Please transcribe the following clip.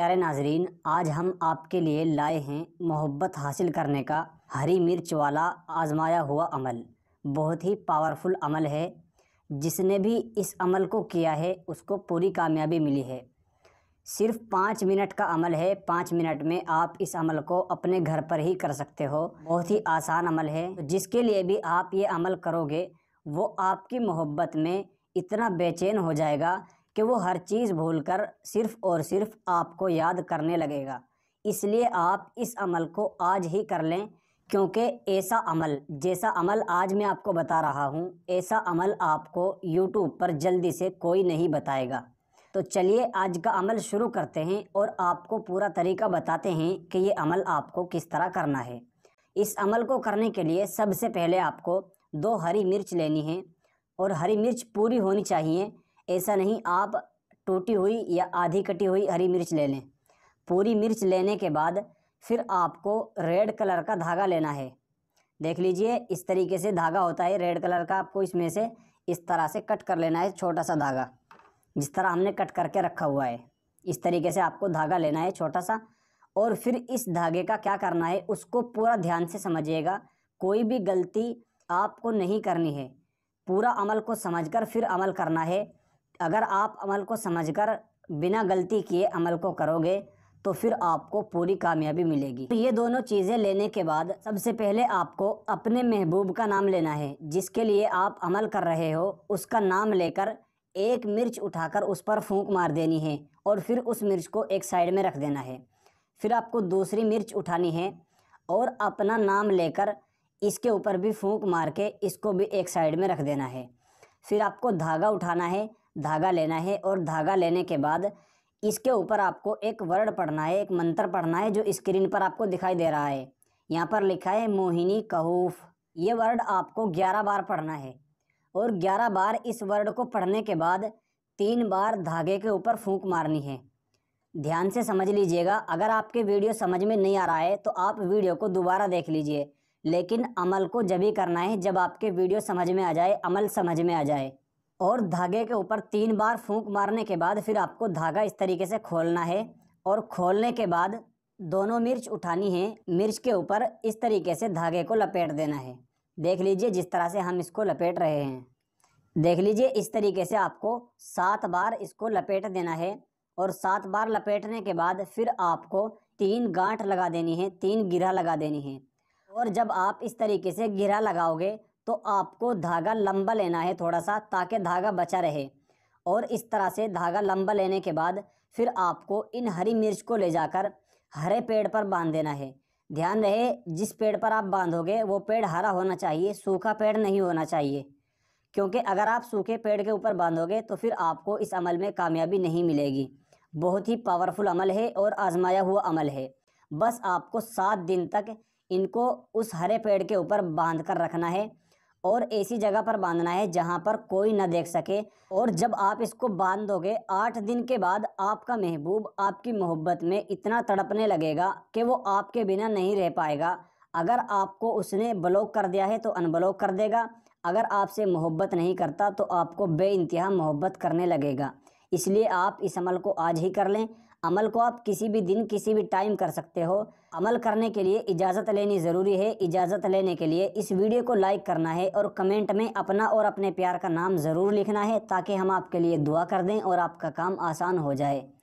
प्यारे नाजरीन आज हम आपके लिए लाए हैं मोहब्बत हासिल करने का हरी मिर्च वाला आजमाया हुआ अमल बहुत ही पावरफुल अमल है जिसने भी इस अमल को किया है उसको पूरी कामयाबी मिली है सिर्फ पाँच मिनट का अमल है पाँच मिनट में आप इस अमल को अपने घर पर ही कर सकते हो बहुत ही आसान अमल है तो जिसके लिए भी आप ये अमल करोगे वो आपकी मोहब्बत में इतना बेचैन हो जाएगा कि वो हर चीज़ भूलकर सिर्फ़ और सिर्फ आपको याद करने लगेगा इसलिए आप इस अमल को आज ही कर लें क्योंकि ऐसा अमल जैसा अमल आज मैं आपको बता रहा हूँ ऐसा अमल आपको यूट्यूब पर जल्दी से कोई नहीं बताएगा तो चलिए आज का अमल शुरू करते हैं और आपको पूरा तरीका बताते हैं कि ये अमल आपको किस तरह करना है इस अमल को करने के लिए सबसे पहले आपको दो हरी मिर्च लेनी है और हरी मिर्च पूरी होनी चाहिए ऐसा नहीं आप टूटी हुई या आधी कटी हुई हरी मिर्च ले लें पूरी मिर्च लेने के बाद फिर आपको रेड कलर का धागा लेना है देख लीजिए इस तरीके से धागा होता है रेड कलर का आपको इसमें से इस तरह से कट कर लेना है छोटा सा धागा जिस तरह हमने कट करके रखा हुआ है इस तरीके से आपको धागा लेना है छोटा सा और फिर इस धागे का क्या करना है उसको पूरा ध्यान से समझिएगा कोई भी गलती आपको नहीं करनी है पूरा अमल को समझकर फिर अमल करना है अगर आप अमल को समझकर बिना गलती किए अमल को करोगे तो फिर आपको पूरी कामयाबी मिलेगी तो ये दोनों चीज़ें लेने के बाद सबसे पहले आपको अपने महबूब का नाम लेना है जिसके लिए आप अमल कर रहे हो उसका नाम लेकर एक मिर्च उठाकर उस पर फूंक मार देनी है और फिर उस मिर्च को एक साइड में रख देना है फिर आपको दूसरी मिर्च उठानी है और अपना नाम लेकर इसके ऊपर भी फूंक मार के इसको भी एक साइड में रख देना है फिर आपको धागा उठाना है धागा लेना है और धागा लेने के बाद इसके ऊपर आपको एक वर्ड पढ़ना है एक मंत्र पढ़ना है जो स्क्रीन पर आपको दिखाई दे रहा है यहाँ पर लिखा है मोहिनी कहूफ ये वर्ड आपको ग्यारह बार पढ़ना है और ग्यारह बार इस वर्ड को पढ़ने के बाद तीन बार धागे के ऊपर फूंक मारनी है ध्यान से समझ लीजिएगा अगर आपके वीडियो समझ में नहीं आ रहा है तो आप वीडियो को दोबारा देख लीजिए लेकिन अमल को जब ही करना है जब आपके वीडियो समझ में आ जाए अमल समझ में आ जाए और धागे के ऊपर तीन बार फूंक मारने के बाद फिर आपको धागा इस तरीके से खोलना है और खोलने के बाद दोनों मिर्च उठानी है मिर्च के ऊपर इस तरीके से धागे को लपेट देना है देख लीजिए जिस तरह से हम इसको लपेट रहे हैं देख लीजिए इस तरीके से आपको सात बार इसको लपेट देना है और सात बार लपेटने के बाद फिर आपको तीन गांठ लगा देनी है तीन गिरा लगा देनी है और जब आप इस तरीके से गिरा लगाओगे तो आपको धागा लंबा लेना है थोड़ा सा ताकि धागा बचा रहे और इस तरह से धागा लंबा लेने के बाद फिर आपको इन हरी मिर्च को ले जाकर हरे पेड़ पर बांध देना है ध्यान रहे जिस पेड़ पर आप बांधोगे वो पेड़ हरा होना चाहिए सूखा पेड़ नहीं होना चाहिए क्योंकि अगर आप सूखे पेड़ के ऊपर बांधोगे तो फिर आपको इस अमल में कामयाबी नहीं मिलेगी बहुत ही पावरफुल अमल है और आजमाया हुआ अमल है बस आपको सात दिन तक इनको उस हरे पेड़ के ऊपर बांध कर रखना है और ऐसी जगह पर बांधना है जहाँ पर कोई ना देख सके और जब आप इसको बांधोगे आठ दिन के बाद आपका महबूब आपकी मोहब्बत में इतना तड़पने लगेगा कि वो आपके बिना नहीं रह पाएगा अगर आपको उसने ब्लॉक कर दिया है तो अनब्लॉक कर देगा अगर आपसे मोहब्बत नहीं करता तो आपको बे मोहब्बत करने लगेगा इसलिए आप इस अमल को आज ही कर लें अमल को आप किसी भी दिन किसी भी टाइम कर सकते हो अमल करने के लिए इजाज़त लेनी ज़रूरी है इजाज़त लेने के लिए इस वीडियो को लाइक करना है और कमेंट में अपना और अपने प्यार का नाम ज़रूर लिखना है ताकि हम आपके लिए दुआ कर दें और आपका काम आसान हो जाए